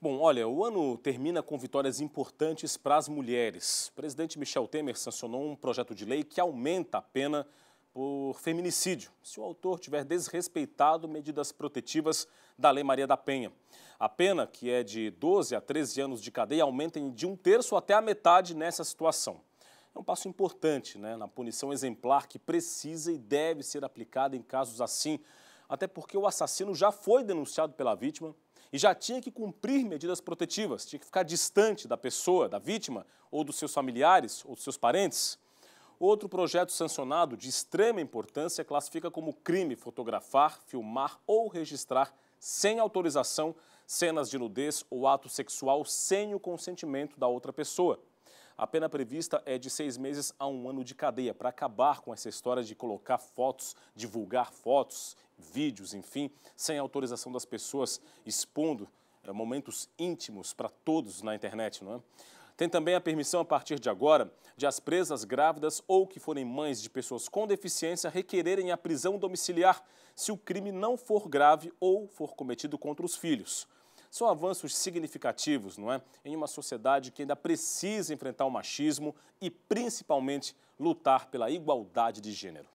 Bom, olha, o ano termina com vitórias importantes para as mulheres. O presidente Michel Temer sancionou um projeto de lei que aumenta a pena por feminicídio, se o autor tiver desrespeitado medidas protetivas da Lei Maria da Penha. A pena, que é de 12 a 13 anos de cadeia, aumenta de um terço até a metade nessa situação. É um passo importante né, na punição exemplar que precisa e deve ser aplicada em casos assim, até porque o assassino já foi denunciado pela vítima e já tinha que cumprir medidas protetivas, tinha que ficar distante da pessoa, da vítima, ou dos seus familiares, ou dos seus parentes. Outro projeto sancionado de extrema importância classifica como crime fotografar, filmar ou registrar sem autorização cenas de nudez ou ato sexual sem o consentimento da outra pessoa. A pena prevista é de seis meses a um ano de cadeia para acabar com essa história de colocar fotos, divulgar fotos, vídeos, enfim, sem autorização das pessoas, expondo é, momentos íntimos para todos na internet, não é? Tem também a permissão, a partir de agora, de as presas grávidas ou que forem mães de pessoas com deficiência requererem a prisão domiciliar se o crime não for grave ou for cometido contra os filhos. São avanços significativos, não é? Em uma sociedade que ainda precisa enfrentar o machismo e, principalmente, lutar pela igualdade de gênero.